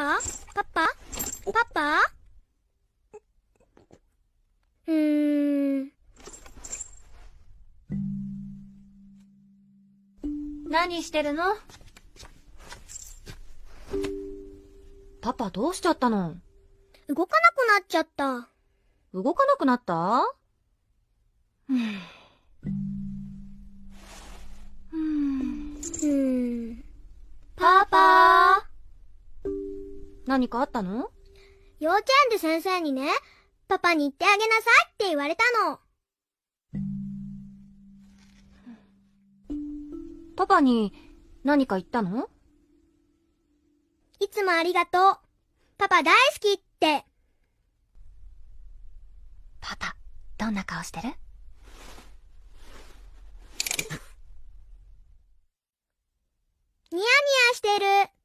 パパパパパうーん。何してるのパパどうしちゃったの動かなくなっちゃった。動かなくなった何かあったの幼稚園で先生にね、パパに言ってあげなさいって言われたの。パパに何か言ったのいつもありがとう。パパ大好きって。パパ、どんな顔してるニヤニヤしてる。